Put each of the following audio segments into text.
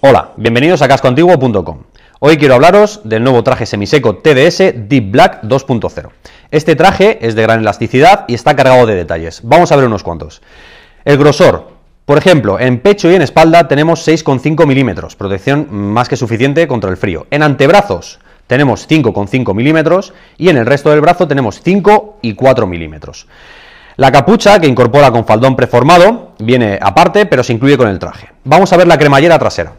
Hola, bienvenidos a cascoantiguo.com. Hoy quiero hablaros del nuevo traje semiseco TDS Deep Black 2.0. Este traje es de gran elasticidad y está cargado de detalles. Vamos a ver unos cuantos. El grosor, por ejemplo, en pecho y en espalda tenemos 6,5 milímetros, protección más que suficiente contra el frío. En antebrazos tenemos 5,5 milímetros y en el resto del brazo tenemos 5 y 4 milímetros. La capucha, que incorpora con faldón preformado, viene aparte, pero se incluye con el traje. Vamos a ver la cremallera trasera.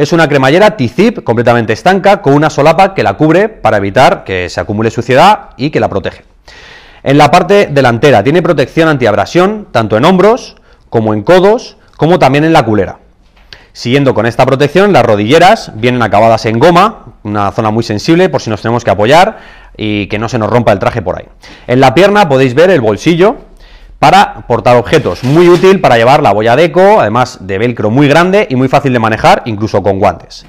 Es una cremallera T-zip completamente estanca con una solapa que la cubre para evitar que se acumule suciedad y que la protege. En la parte delantera tiene protección antiabrasión tanto en hombros como en codos, como también en la culera. Siguiendo con esta protección, las rodilleras vienen acabadas en goma, una zona muy sensible por si nos tenemos que apoyar y que no se nos rompa el traje por ahí. En la pierna podéis ver el bolsillo para portar objetos. Muy útil para llevar la boya de eco, además de velcro muy grande y muy fácil de manejar, incluso con guantes.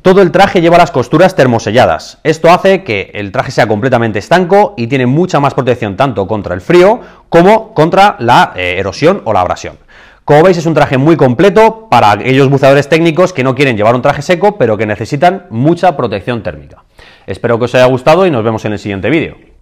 Todo el traje lleva las costuras termoselladas. Esto hace que el traje sea completamente estanco y tiene mucha más protección tanto contra el frío como contra la eh, erosión o la abrasión. Como veis es un traje muy completo para aquellos buceadores técnicos que no quieren llevar un traje seco pero que necesitan mucha protección térmica. Espero que os haya gustado y nos vemos en el siguiente vídeo.